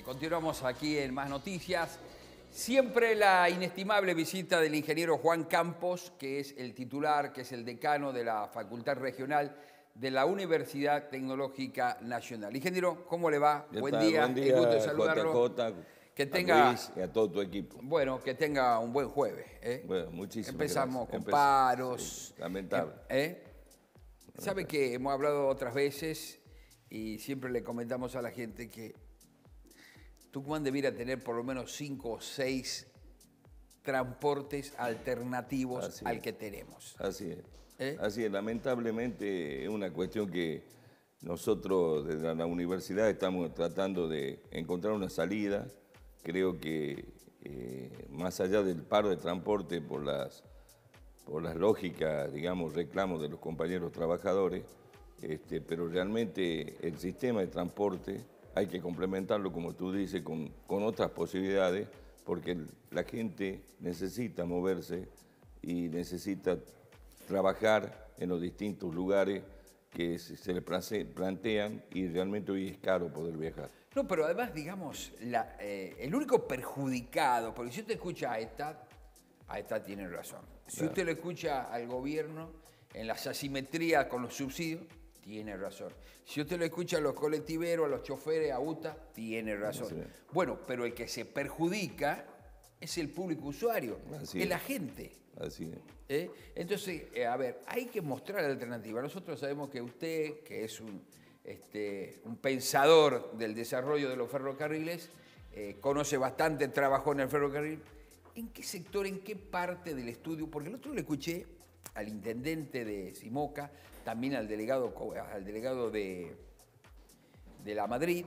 Eh, continuamos aquí en Más Noticias. Siempre la inestimable visita del ingeniero Juan Campos, que es el titular, que es el decano de la Facultad Regional de la Universidad Tecnológica Nacional. Ingeniero, ¿cómo le va? Buen, día. Un gusto que tenga, a Luis y a todo tu equipo. Bueno, que tenga un buen jueves. ¿eh? Bueno, muchísimas Empezamos con paros. lamentable. ¿eh? Sabe que hemos hablado otras veces y siempre le comentamos a la gente que Tucumán debiera tener por lo menos cinco o seis transportes alternativos al que tenemos. Así es. ¿Eh? Así es, lamentablemente es una cuestión que nosotros desde la universidad estamos tratando de encontrar una salida. Creo que eh, más allá del paro de transporte por las, por lógicas, digamos, reclamos de los compañeros trabajadores, este, pero realmente el sistema de transporte hay que complementarlo, como tú dices, con, con otras posibilidades, porque la gente necesita moverse y necesita trabajar en los distintos lugares que se le plantean y realmente hoy es caro poder viajar. No, pero además, digamos, la, eh, el único perjudicado, porque si usted escucha a esta, a esta tiene razón. Si usted lo escucha al gobierno en las asimetrías con los subsidios, tiene razón. Si usted lo escucha a los colectiveros, a los choferes, a UTA, tiene razón. Bueno, pero el que se perjudica es el público usuario, es la gente. Así ¿Eh? Entonces, eh, a ver, hay que mostrar la alternativa. Nosotros sabemos que usted, que es un, este, un pensador del desarrollo de los ferrocarriles, eh, conoce bastante, trabajo en el ferrocarril. ¿En qué sector, en qué parte del estudio? Porque el otro lo escuché al intendente de Simoca, también al delegado, al delegado de, de la Madrid,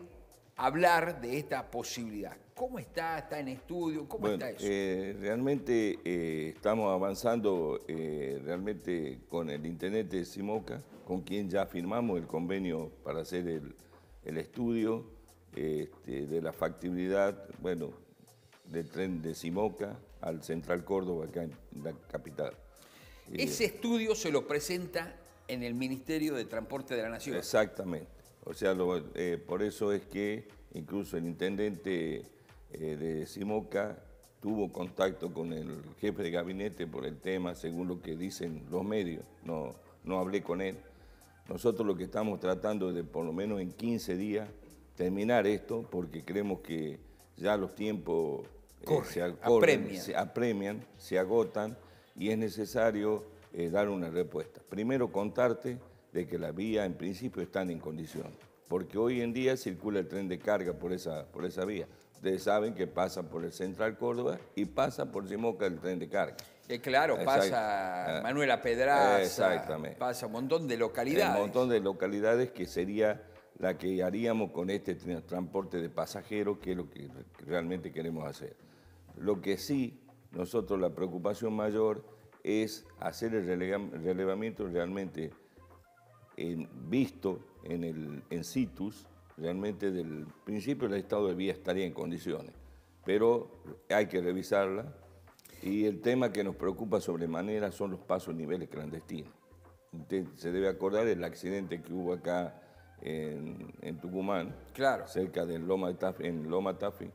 hablar de esta posibilidad. ¿Cómo está? ¿Está en estudio? ¿Cómo está eso? Eh, realmente eh, estamos avanzando eh, realmente con el intendente de Simoca, con quien ya firmamos el convenio para hacer el, estudio este, de la factibilidad, bueno, del tren de Simoca al Central Córdoba, acá en la capital. Ese estudio se lo presenta en el Ministerio de Transporte de la Nación. Exactamente. O sea, eh, por eso es que incluso el intendente eh, de Simoca tuvo contacto con el jefe de gabinete por el tema, según lo que dicen los medios. No, no hablé con él. Nosotros lo que estamos tratando es de por lo menos en 15 días terminar esto, porque creemos que ya los tiempos eh, apremian. se apremian, se agotan y es necesario eh, dar una respuesta. Primero contarte de que la vía en principio está en condición, porque hoy en día circula el tren de carga por esa, por esa vía. Ustedes saben que pasa por el Central Córdoba y pasa por Simoca el tren de carga. Eh, claro, pasa ah, Manuela Pedraza, Exactamente. pasa un montón de localidades. Un montón de localidades que sería la que haríamos con este transporte de pasajeros, que es lo que realmente queremos hacer. Lo que sí nosotros la preocupación mayor es hacer el relevamiento realmente en, visto en, el, en situs, realmente del principio el estado de vía estaría en condiciones, pero hay que revisarla y el tema que nos preocupa sobremanera son los pasos niveles clandestinos. se debe acordar el accidente que hubo acá en, Tucumán, claro. cerca de Loma en Loma Tafi,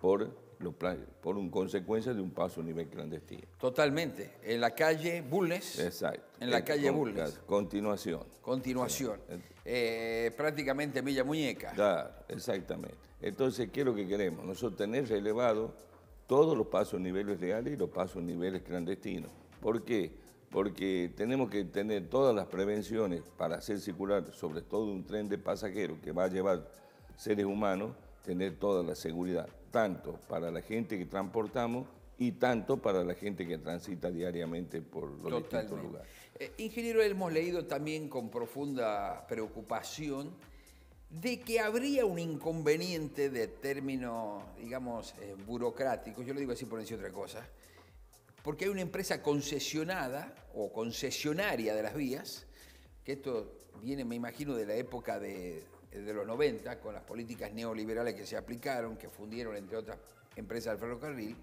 por por un, consecuencia de un paso a nivel clandestino. Totalmente. En la calle Bulnes. Exacto. En la este, calle con, Continuación. Continuación. Eh, prácticamente Milla Muñeca. Claro, exactamente. Entonces, ¿qué es lo que queremos? Nosotros tener relevado todos los pasos a niveles legales y los pasos a niveles clandestinos. ¿Por qué? Porque tenemos que tener todas las prevenciones para hacer circular, sobre todo un tren de pasajeros que va a llevar seres humanos, tener toda la seguridad, tanto para la gente que transportamos y tanto para la gente que transita diariamente por los distintos lugares. Eh, ingeniero, hemos leído también con profunda preocupación de que habría un inconveniente de términos, digamos, eh, burocráticos, yo lo digo así por decir otra cosa, porque hay una empresa concesionada o concesionaria de las vías, que esto viene, me imagino, de la época de, eh, de los 90, con las políticas neoliberales que se aplicaron, que fundieron, entre otras, empresas del ferrocarril,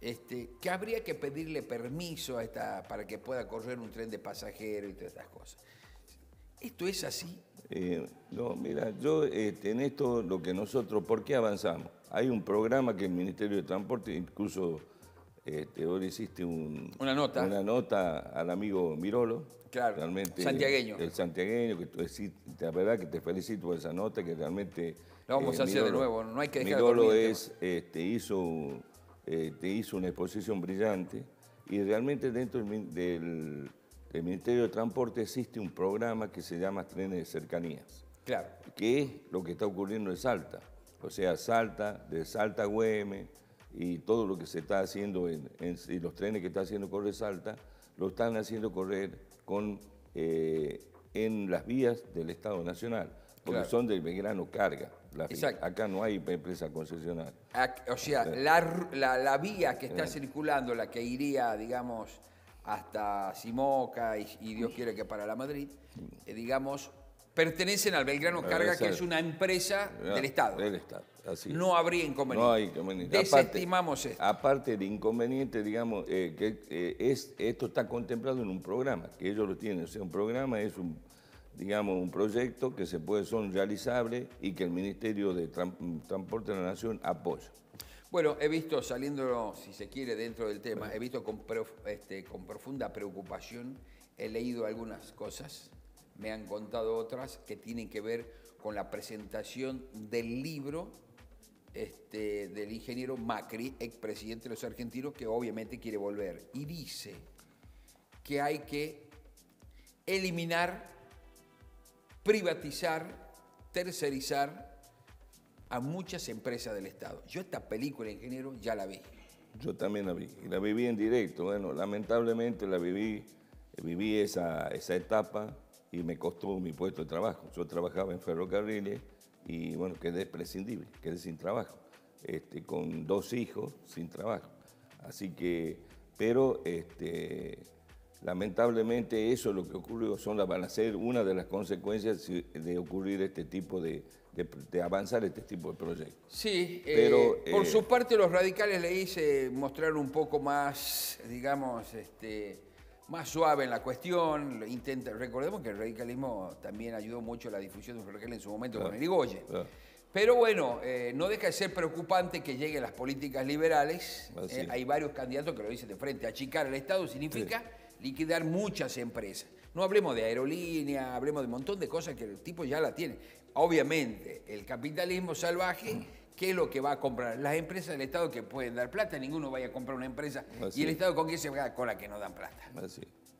este, que habría que pedirle permiso a esta, para que pueda correr un tren de pasajeros y todas estas cosas. ¿Esto es así? Eh, no, mira, yo este, en esto lo que nosotros, ¿por qué avanzamos? Hay un programa que el Ministerio de Transporte, incluso Hoy este, hiciste una, nota. al amigo Mirolo. realmente, santiagueño. El santiagueño, que la verdad que te felicito por esa nota, que realmente... La vamos eh, a hacer de nuevo, no hay que dejar Mirolo de es, este, hizo, este, hizo una exposición brillante y realmente dentro del, Ministerio de Transporte existe un programa que se llama Trenes de Cercanías. Claro. Que es lo que está ocurriendo en Salta. O sea, Salta, de Salta a y todo lo que se está haciendo y los trenes que está haciendo Corre Salta, lo están haciendo correr con, eh, en las vías del Estado Nacional, porque son del Belgrano Carga. acá no hay empresa concesional. O sea, eh. la, vía que está eh. circulando, la que iría, digamos, hasta Simoca y, Dios quiere que para la Madrid, digamos, pertenecen al Belgrano Carga, que es una empresa ah, del Estado. Del Estado, No habría inconveniente. No hay inconveniente. Desestimamos aparte, esto. Aparte del inconveniente, digamos, eh, que eh, es, esto está contemplado en un programa, que ellos lo tienen. O sea, un programa es un, digamos, un proyecto que se puede, son realizables y que el Ministerio de Transporte de la Nación apoya. Bueno, he visto, saliendo, si se quiere, dentro del tema, he visto este, con profunda preocupación, he leído algunas cosas me han contado otras que tienen que ver con la presentación del libro este, del ingeniero Macri, expresidente de los argentinos, que obviamente quiere volver. Y dice que hay que eliminar, privatizar, tercerizar a muchas empresas del Estado. Yo esta película, ingeniero, ya la vi. Yo también la vi, la viví en directo. Bueno, lamentablemente la viví, viví esa, esa etapa y me costó mi puesto de trabajo. Yo trabajaba en ferrocarriles y bueno, quedé prescindible, quedé sin trabajo, este, con dos hijos sin trabajo. Así que, pero este, lamentablemente eso es lo que ocurrió, son van a ser una de las consecuencias de ocurrir este tipo de, de, avanzar este tipo de proyectos. Sí, eh, pero por eh, su parte los radicales le hice mostrar un poco más, digamos, este, más suave en la cuestión. Intenta, recordemos que el radicalismo también ayudó mucho a la difusión de Ferrocarril en su momento con el Pero bueno, eh, no deja de ser preocupante que lleguen las políticas liberales. Ah, eh, hay varios candidatos que lo dicen de frente. Achicar el Estado significa liquidar muchas empresas. No hablemos de aerolíneas... hablemos de un montón de cosas que el tipo ya la tiene. Obviamente, el capitalismo salvaje mm qué es lo que va a comprar. Las empresas del Estado que pueden dar plata, ninguno vaya a comprar una empresa. ¿Y el Estado con qué se va? Con la que no dan plata.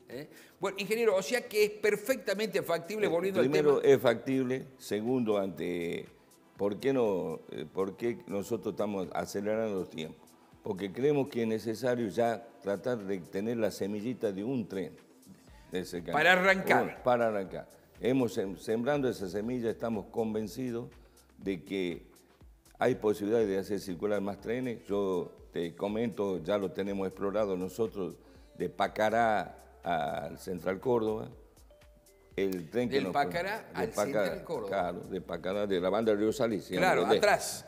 ¿Eh? Bueno, ingeniero, o sea que es perfectamente factible, eh, volviendo al tema. Primero, es factible. Segundo, ante ¿por qué, no, eh, nosotros estamos acelerando los tiempos? Porque creemos que es necesario ya tratar de tener la semillita de un tren. para arrancar. para arrancar. Hemos sembrando esa semilla, estamos convencidos de que hay posibilidades de hacer circular más trenes. Yo te comento, ya lo tenemos explorado nosotros de Pacará al Central Córdoba. El tren del que Pacará al Central Córdoba. Claro, de Pacará, de la banda del Río Salís. Claro, de, atrás,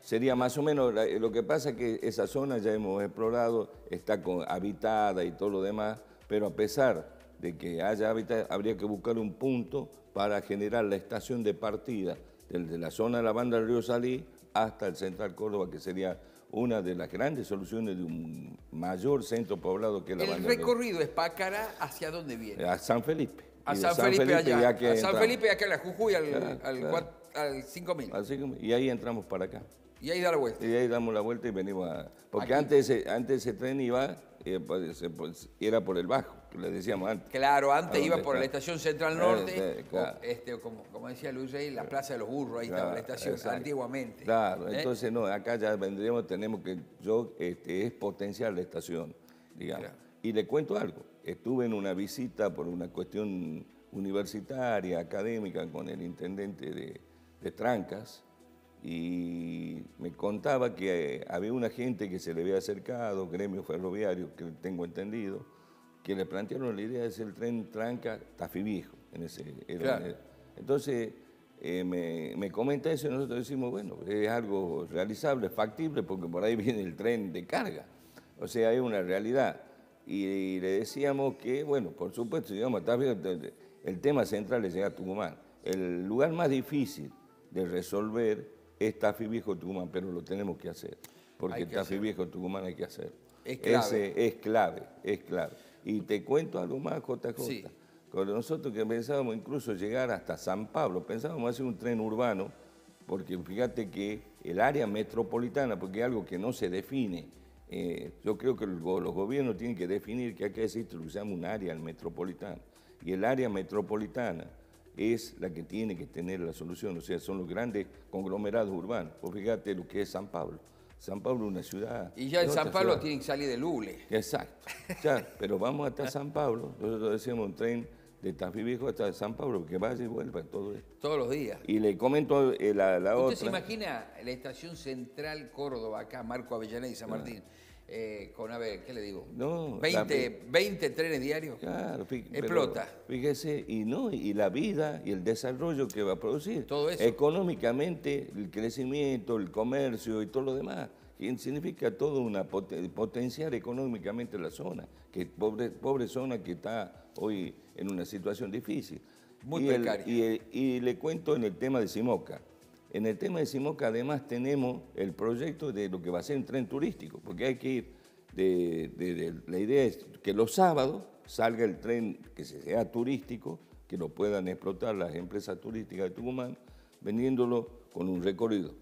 Sería más o menos, lo que pasa es que esa zona ya hemos explorado, está habitada y todo lo demás, pero a pesar de que haya hábitat, habría que buscar un punto para generar la estación de partida desde la zona de la banda del río Salí hasta el central Córdoba, que sería una de las grandes soluciones de un mayor centro poblado que la banda. El recorrido es Pácara, ¿hacia dónde viene? A San Felipe. A San, Felipe, allá. a San Felipe acá a la Jujuy al, 5.000. Y ahí entramos para acá. Y ahí da la vuelta. Y ahí damos la vuelta y venimos a... Porque antes, antes ese tren iba, eh, pues, pues, era por el bajo le decíamos Claro, antes iba por la estación Central Norte, eh, este, como, decía Luis la Plaza de los Burros, ahí estaba la estación, antiguamente. Claro, ¿Eh? entonces no, acá ya vendríamos, tenemos que, yo, este, es potencial la estación, Y le cuento algo, estuve en una visita por una cuestión universitaria, académica, con el intendente de, Trancas, y me contaba que eh, había una gente que se le había acercado, gremio ferroviario, que tengo entendido, que le plantearon la idea de hacer el tren tranca Tafi Viejo. En ese, eh, entonces, eh, me, me, comenta eso y nosotros decimos, bueno, es algo realizable, factible, porque por ahí viene el tren de carga. O sea, es una realidad. Y, le decíamos que, bueno, por supuesto, digamos, el, el tema central es llegar a Tucumán. El lugar más difícil de resolver es Tafi Viejo Tucumán, pero lo tenemos que hacer, porque Tafi Viejo Tucumán hay que hacer. Es clave. Ese es clave, es clave. Y te cuento algo más, JJ, Con nosotros que pensábamos incluso llegar hasta San Pablo, pensábamos hacer un tren urbano, porque fíjate que el área metropolitana, porque es algo que no se define, eh, yo creo que los gobiernos tienen que definir que hay que que se un área metropolitana. Y el área metropolitana es la que tiene que tener la solución, o sea, son los grandes conglomerados urbanos. Pues fíjate lo que es San Pablo San Pablo es una ciudad. Y ya en San Pablo tienen que salir de Lule. Exacto. pero vamos hasta San Pablo. Nosotros decimos un tren de Tafí Viejo hasta San Pablo, que vaya y vuelva todo esto. Todos los días. Y le comento eh, la, otra. ¿Usted se imagina la estación central Córdoba, acá, Marco Avellaneda y San ah. Martín? Eh, con, a ver, ¿qué le digo? 20, trenes diarios. Claro, explota. fíjese, y no, y la vida y el desarrollo que va a producir. Todo eso. Económicamente, el crecimiento, el comercio y todo lo demás. significa todo una potenciar económicamente la zona, que pobre, pobre zona que está hoy en una situación difícil. Muy precaria. y, y le cuento en el tema de Simoca. En el tema de que además tenemos el proyecto de lo que va a ser un tren turístico, porque hay que ir, la idea es que los sábados salga el tren que sea turístico, que lo puedan explotar las empresas turísticas de Tucumán, vendiéndolo con un recorrido.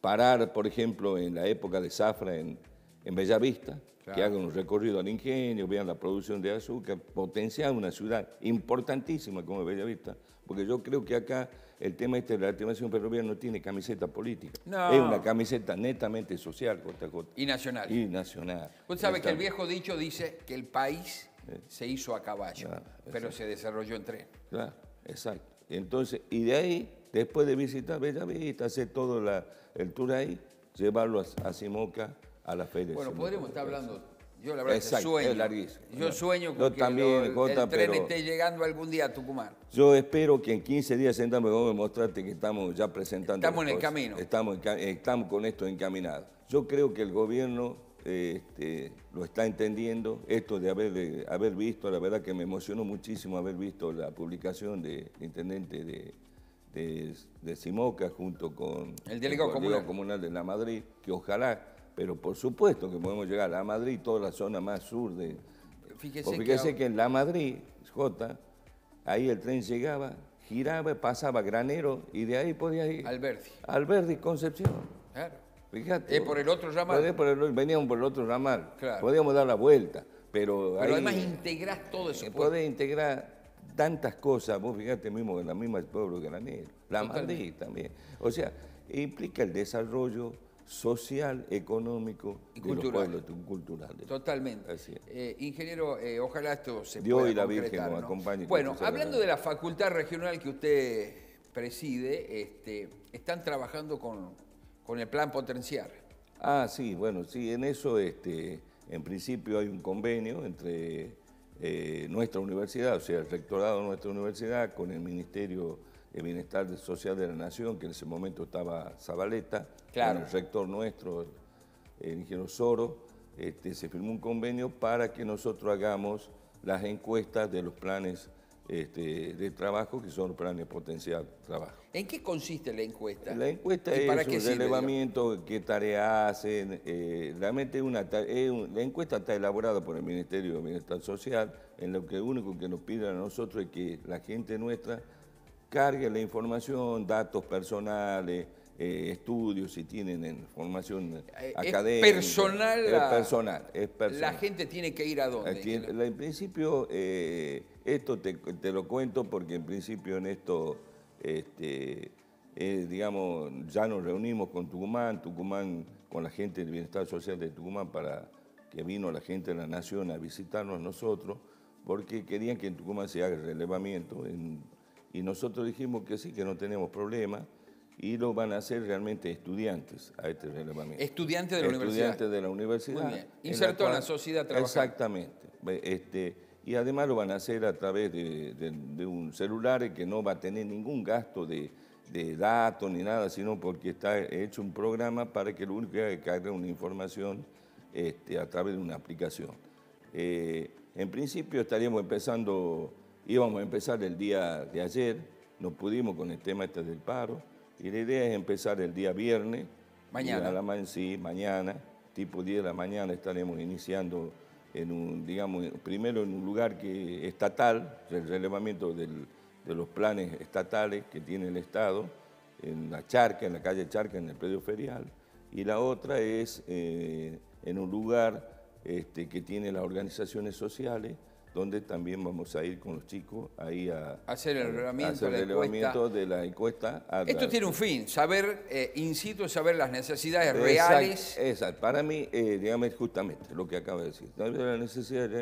Parar, por ejemplo, en la época de zafra en, Bellavista, que hagan un recorrido al ingenio, vean la producción de azúcar, potenciar una ciudad importantísima como Bellavista, porque yo creo que acá el tema este de la activación ferroviaria no tiene camiseta política. No. Es una camiseta netamente social, corta. Y nacional. Y nacional. Usted sabe que el viejo dicho dice que el país eh. se hizo a caballo, pero se desarrolló en tren. Claro, exacto. Entonces, y de ahí, después de visitar Bellavista, hacer todo el tour ahí, llevarlo a, a Simoca, a la feria. Bueno, podríamos estar hablando yo sueño. sueño que también, esté llegando algún día a Tucumán. Yo espero que en 15 días sentamos vamos a mostrarte que estamos ya presentando. Estamos en el camino. Estamos, con esto encaminado. Yo creo que el gobierno este, lo está entendiendo. Esto de haber, de haber visto, la verdad que me emocionó muchísimo haber visto la publicación del intendente de, de, Simoca junto con el delegado comunal de La Madrid, que ojalá pero por supuesto que podemos llegar a Madrid, toda la zona más sur de... Fíjese, que, en la Madrid, J, ahí el tren llegaba, giraba, pasaba Granero y de ahí podía ir... Alberdi. Alberdi, Concepción. Claro. Fíjate. Eh, por el otro ramal. veníamos por el otro ramal. Podíamos dar la vuelta. Pero, además integrás todo eso. Eh, pues. Podés integrar tantas cosas, vos fíjate mismo, en la misma pueblo granero, la Madrid también. O sea, implica el desarrollo social, económico y cultural. Totalmente. Eh, ingeniero, eh, ojalá esto se Dios pueda y la Virgen nos acompañe. Bueno, hablando de la facultad regional que usted preside, este, están trabajando con, con el plan potenciar. Ah, sí, bueno, sí, en eso, este, en principio hay un convenio entre eh, nuestra universidad, o sea, el rectorado de nuestra universidad con el Ministerio el bienestar social de la nación, que en ese momento estaba Zabaleta, claro. el rector nuestro, el ingeniero Soro, este, se firmó un convenio para que nosotros hagamos las encuestas de los planes este, de trabajo, que son planes potencial trabajo. ¿En qué consiste la encuesta? La encuesta es el un relevamiento, qué tarea hacen. Eh, realmente la encuesta está elaborada por el Ministerio de Bienestar Social, en lo que único que nos piden a nosotros es que la gente nuestra cargue la información, datos personales, eh, estudios, si tienen información eh, académica. Personal es personal. Es personal. La gente tiene que ir a dónde. en principio, eh, esto te, lo cuento porque en principio en esto, este, digamos, ya nos reunimos con Tucumán, Tucumán con la gente del Bienestar Social de Tucumán para que vino la gente de la Nación a visitarnos nosotros porque querían que en Tucumán se haga relevamiento en y nosotros dijimos que sí, que no tenemos problema y lo van a hacer realmente estudiantes a este relevamiento. Estudiantes de la universidad. Estudiantes de la universidad. Inserto en la, sociedad trabajando. Exactamente. Este, y además lo van a hacer a través de, un celular que no va a tener ningún gasto de, datos ni nada, sino porque está hecho un programa para que lo único que cargue una información este, a través de una aplicación. Eh, en principio estaríamos empezando íbamos a empezar el día de ayer, nos pudimos con el tema este del paro, y la idea es empezar el día viernes. Mañana. La sí, mañana, tipo 10 de la mañana estaremos iniciando en un, digamos, primero en un lugar que estatal, el relevamiento del, de los planes estatales que tiene el Estado, en la charca, en la calle Charca, en el predio ferial, y la otra es eh, en un lugar este, que tiene las organizaciones sociales, donde también vamos a ir con los chicos ahí a hacer el relevamiento, de, la encuesta. Esto tiene un fin, saber, eh, in incito, saber las necesidades reales. Exacto, para mí, eh, digamos, digamos, justamente lo que acaba de decir, las necesidades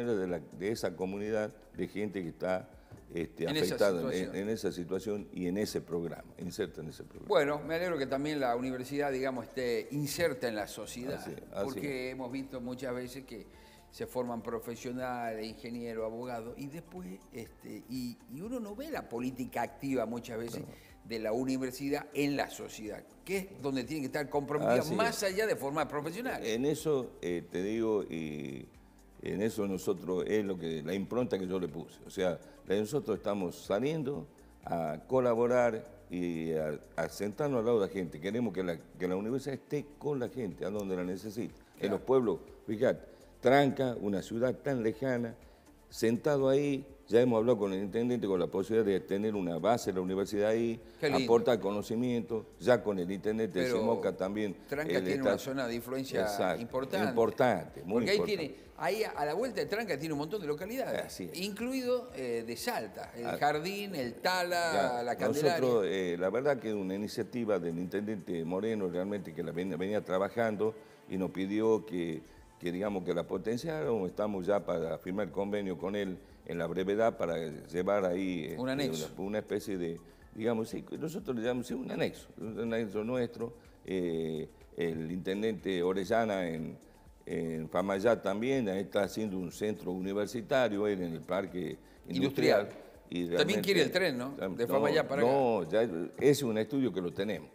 de, esa comunidad de gente que está este, en afectada esa en, esa situación y en ese programa, inserta en ese programa. Bueno, me alegro que también la universidad, digamos, esté inserta en la sociedad, porque hemos visto muchas veces que se forman profesionales, ingenieros, abogados, y después, este, y, uno no ve la política activa muchas veces de la universidad en la sociedad, que es donde tiene que estar comprometida más allá de formar profesionales. En eso eh, te digo, y en eso nosotros, es lo que la impronta que yo le puse. O sea, nosotros estamos saliendo a colaborar y a, sentarnos al lado de la gente. Queremos que la, universidad esté con la gente, a donde la necesita. En los pueblos, fíjate, Tranca, una ciudad tan lejana, sentado ahí, ya hemos hablado con el intendente con la posibilidad de tener una base en la universidad ahí, aporta conocimiento, ya con el intendente de Semoca también. Tranca tiene una zona de influencia importante. Importante, muy Porque ahí tiene, ahí a la vuelta de Tranca tiene un montón de localidades, incluido eh, de Salta, el ah, Jardín, el Tala, la Candelaria. Nosotros, eh, la verdad que una iniciativa del intendente Moreno realmente que la venía trabajando y nos pidió que que digamos que la potenciaron, estamos ya para firmar convenio con él en la brevedad para llevar ahí eh, un anexo. Una, especie de, digamos, nosotros le llamamos un anexo, un anexo nuestro. Eh, el intendente Orellana en, en Famayá también, está haciendo un centro universitario, en el parque industrial. Y También quiere el tren, ¿no? De Famayá para No, ya, ese es un estudio que lo tenemos.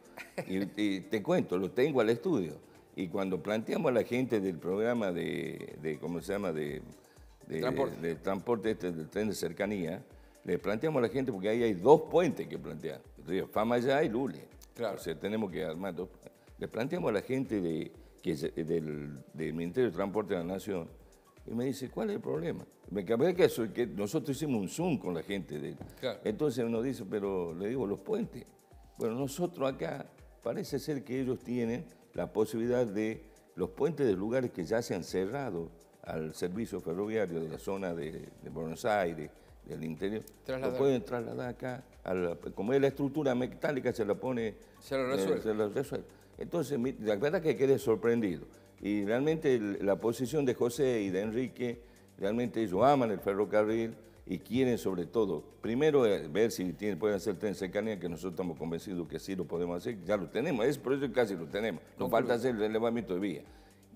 y, te cuento, lo tengo al estudio. Y cuando planteamos a la gente del programa de, ¿cómo se llama?, de, transporte, de este, del tren de cercanía, le planteamos a la gente, porque ahí hay dos puentes que plantean Río Famayá y Lule. Claro. O sea, tenemos que armar dos. Le planteamos a la gente de, del, Ministerio de Transporte de la Nación, y me dice, ¿cuál es el problema? Me que, que nosotros hicimos un Zoom con la gente. De, claro. Entonces uno dice, pero le digo, los puentes. Bueno, nosotros acá, parece ser que ellos tienen la posibilidad de los puentes de lugares que ya se han cerrado al servicio ferroviario de la zona de, Buenos Aires, del interior, lo pueden trasladar acá. como es la estructura metálica, se la pone... Se la eh, resuelve. resuelve. Entonces, la verdad que quedé sorprendido. Y realmente la posición de José y de Enrique, realmente ellos aman el ferrocarril, y quieren sobre todo, primero eh, ver si pueden hacer tren cercanía, que nosotros estamos convencidos que sí lo podemos hacer, ya lo tenemos, es por casi lo tenemos, nos falta hacer el elevamiento de vía.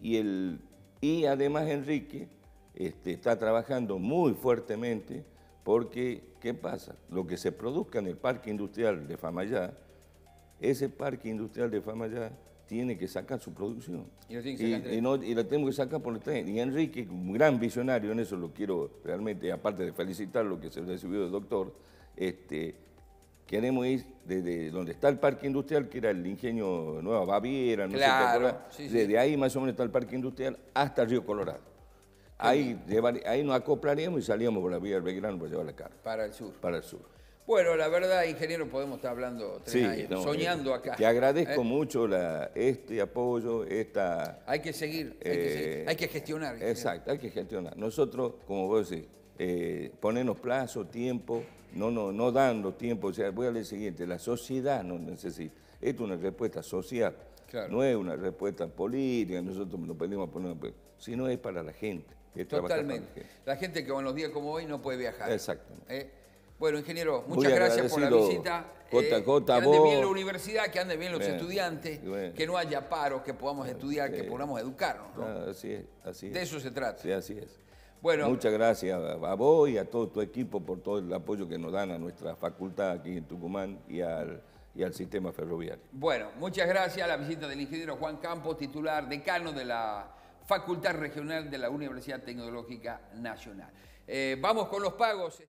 Y, el, y además Enrique este, está trabajando muy fuertemente porque, ¿qué pasa? Lo que se produzca en el parque industrial de Famayá, ese parque industrial de Famayá tiene que sacar su producción. Y, la tengo que sacar por el tren. Y Enrique, un gran visionario, en eso lo quiero realmente, aparte de felicitar lo que se recibió el doctor, este, queremos ir desde donde está el parque industrial, que era el ingenio Nueva Baviera, no sé desde ahí más o menos está el parque industrial hasta el Río Colorado. Ahí, ahí nos acoplaríamos y salíamos por la vía del Belgrano para llevar la carga. Para el sur. Para el sur. Bueno, la verdad, ingeniero, podemos estar hablando soñando acá. Te agradezco eh. mucho este apoyo, esta... Hay que seguir, hay, que eh, gestionar. Exacto, hay que gestionar. Nosotros, como vos decís, eh, ponernos plazo, tiempo, no, no, no dando tiempo. O sea, voy a decir siguiente, la sociedad nos necesita. Esto es una respuesta social, no es una respuesta política, nosotros nos pedimos poner, no es para la gente. Totalmente. La gente. que en los días como hoy no puede viajar. Exacto. Bueno, ingeniero, muchas gracias por la visita. Eh, que ande bien la universidad, que ande bien los estudiantes, que no haya paro, que podamos eh, estudiar, que eh, podamos educarnos. así es, así es. De eso se trata. Sí, así es. Bueno, muchas gracias a vos y a todo tu equipo por todo el apoyo que nos dan a nuestra facultad aquí en Tucumán y al, y al sistema ferroviario. Bueno, muchas gracias a la visita del ingeniero Juan Campos, titular decano de la Facultad Regional de la Universidad Tecnológica Nacional. vamos con los pagos.